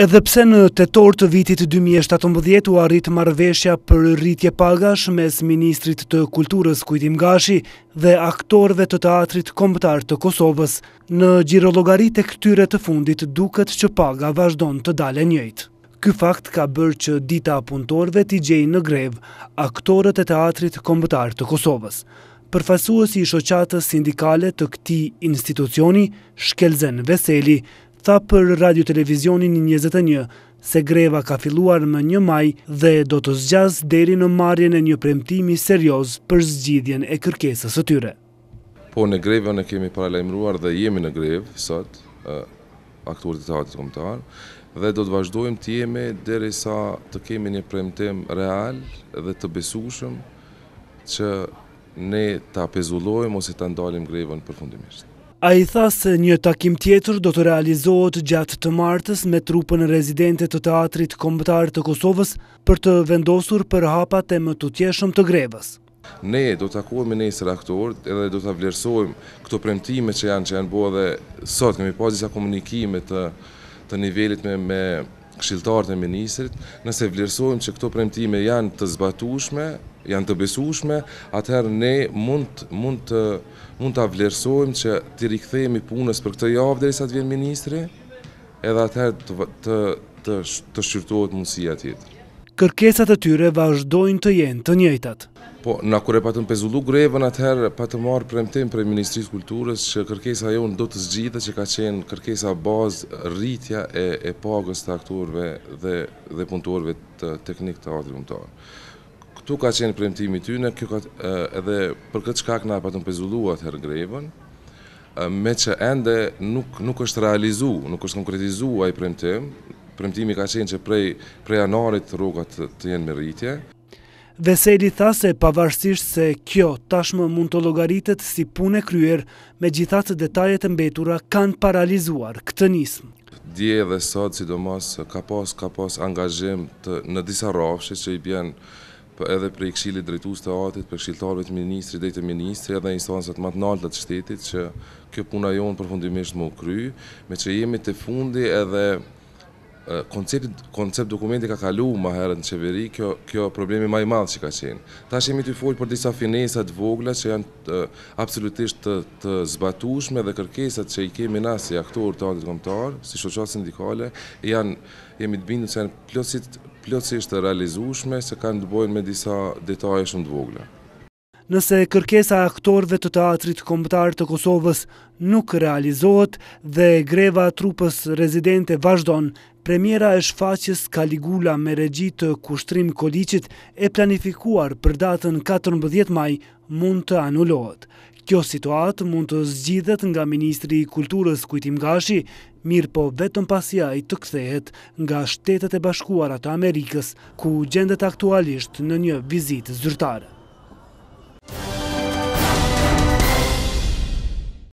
Edhe pse në tetor të vitit 2017 u arrit marveshja për rritje pagash mes Ministrit të Kulturës Kujtim Gashi dhe aktorve të teatrit kombëtar të Kosovës, në gjirologarit e këtyre të fundit duket që paga vazhdon të dale njëjt. Ky fakt ka bërë që dita punëtorve t'i gjejnë në grev aktorët e teatrit kombëtar të Kosovës. Përfasuesi i shoqatës sindikale të këti institucioni, Shkelzen Veseli, tha për radio televizionin 21 se greva ka filluar më një maj dhe do të zgjas deri në marjen e një premtimi serios për zgjidhjen e kërkesës të tyre. Po në greve në kemi paralajmruar dhe jemi në greve, sot, aktorit të teatrit komtar, dhe do të vazhdojmë të jemi dhe sa të kemi një premtim real dhe të besushëm që ne të apezullojmë ose të ndalim grevën në fundimisht. A i tha se një takim tjetër do të realizohet gjatë të martës me trupën rezidente të teatrit kombëtar të Kosovës për të vendosur për hapat e më të tjeshëm të grevës. Ne do të akuemi në isra aktorët edhe do të vlerësojmë këto premtime që janë që janë bo dhe sot, kemi pas disa komunikime të nivellit me këshiltarët e ministrit, nëse vlerësojmë që këto premtime janë të zbatushme, janë të besushme, atëherë ne mund, mund, të, mund që të rikëthejmë i punës për këtë javë dhe i sa të vjenë ministri, edhe atëherë të, të, të, të mundësia tjetër kërkesat e tyre vazhdojnë të jenë të njëjtat. Po, në kure patëm pezullu grevën atëherë, patëm marë premtim për Ministrisë Kulturës që kërkesa jonë do të zgjitha që ka qenë kërkesa bazë rritja e, pagës të aktorve dhe, dhe punëtorve të teknik të atërë Këtu ka qenë premtimi ty në kjo ka, edhe për këtë shkak na patëm pezullu atëherë grevën, me që ende nuk, nuk është realizu, nuk është konkretizu a i premtim, premtimi ka qenë që prej, prej anarit rrugat të jenë më rritje. Veseli tha se pavarësisht se kjo tashmë mund të logaritet si pune kryer, me gjithat detajet mbetura kanë paralizuar këtë nismë. Dje dhe sot, sidomos, ka pas, ka pas angazhim të, në disa rafshe që i bjen edhe për i kshilit drejtus të atit, për kshiltarve të ministri, dhe të ministri, edhe instansat më të naltë të shtetit, që kjo puna jonë përfundimisht më kry, me që jemi të fundi edhe koncept, koncept dokumenti ka kalu ma herën në qeveri, kjo, kjo problemi ma i madhë që ka qenë. Ta që jemi të folë për disa finesat vogla që janë absolutisht të, zbatushme dhe kërkesat që i kemi na si aktorë të andit komptarë, si shoqat sindikale, janë, jemi të bindu që janë plosit, plosisht të realizushme, se kanë të bojnë me disa detaje shumë të vogla. Nëse kërkesa aktorve të teatrit kombëtar të Kosovës nuk realizohet dhe greva trupës rezidente vazhdon, premjera e shfaqës Kaligula me regji të kushtrim kodicit e planifikuar për datën 14 maj mund të anullohet. Kjo situatë mund të zgjidhet nga Ministri i Kulturës Kujtim Gashi, mirë po vetëm pasia i të kthehet nga shtetet e bashkuarat të Amerikës, ku gjendet aktualisht në një vizit zyrtarë.